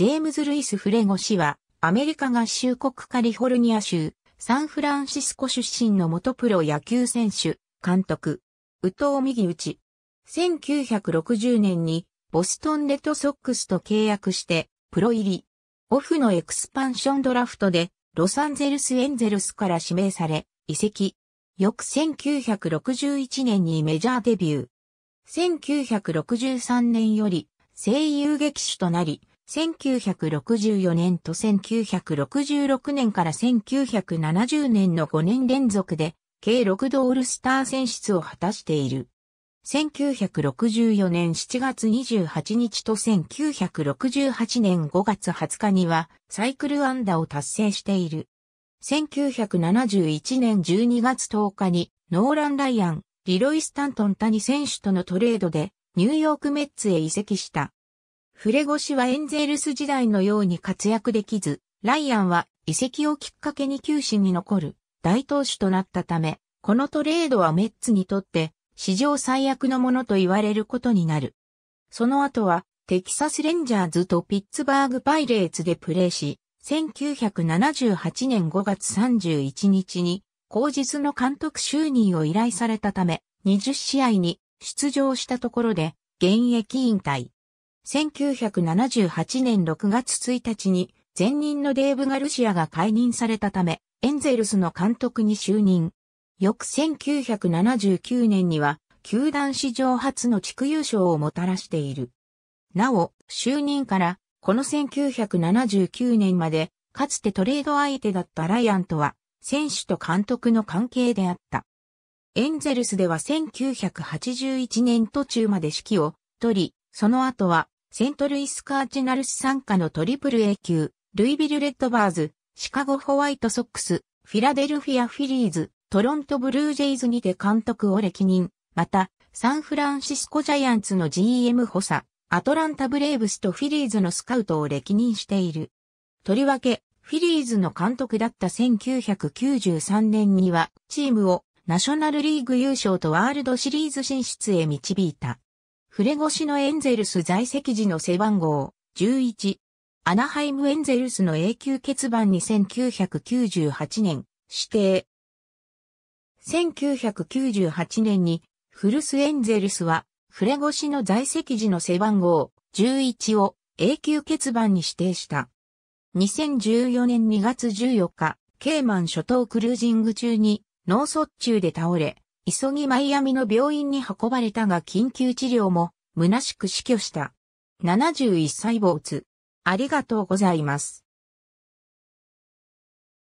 ジェームズ・ルイス・フレゴ氏は、アメリカ合衆国カリフォルニア州、サンフランシスコ出身の元プロ野球選手、監督、宇藤右打ち。1960年に、ボストンレッドソックスと契約して、プロ入り。オフのエクスパンションドラフトで、ロサンゼルスエンゼルスから指名され、移籍。翌1961年にメジャーデビュー。1963年より、声優劇手となり、1964年と1966年から1970年の5年連続で、計6度オールスター選出を果たしている。1964年7月28日と1968年5月20日にはサイクル安打を達成している。1971年12月10日にノーラン・ライアン、リロイ・スタントン谷選手とのトレードでニューヨークメッツへ移籍した。フレゴシはエンゼルス時代のように活躍できず、ライアンは遺跡をきっかけに球史に残る大投手となったため、このトレードはメッツにとって史上最悪のものと言われることになる。その後はテキサスレンジャーズとピッツバーグパイレーツでプレーし、1978年5月31日に後日の監督就任を依頼されたため、20試合に出場したところで現役引退。1978年6月1日に前任のデーブ・ガルシアが解任されたため、エンゼルスの監督に就任。翌1979年には、球団史上初の地区優勝をもたらしている。なお、就任から、この1979年まで、かつてトレード相手だったライアンとは、選手と監督の関係であった。エンゼルスでは1981年途中まで指揮を取り、その後は、セントルイスカーチナルス参加のトリプル A 級、ルイビルレッドバーズ、シカゴホワイトソックス、フィラデルフィアフィリーズ、トロントブルージェイズにて監督を歴任、また、サンフランシスコジャイアンツの GM 補佐、アトランタブレーブスとフィリーズのスカウトを歴任している。とりわけ、フィリーズの監督だった1993年には、チームをナショナルリーグ優勝とワールドシリーズ進出へ導いた。フレゴシのエンゼルス在籍時の背番号11。アナハイムエンゼルスの永久欠番に1998年指定。1998年にフルスエンゼルスはフレゴシの在籍時の背番号11を永久欠番に指定した。2014年2月14日、ケイマン諸島クルージング中に脳卒中で倒れ、急ぎマイアミの病院に運ばれたが緊急治療も虚しく死去した。71歳つ。ありがとうございます。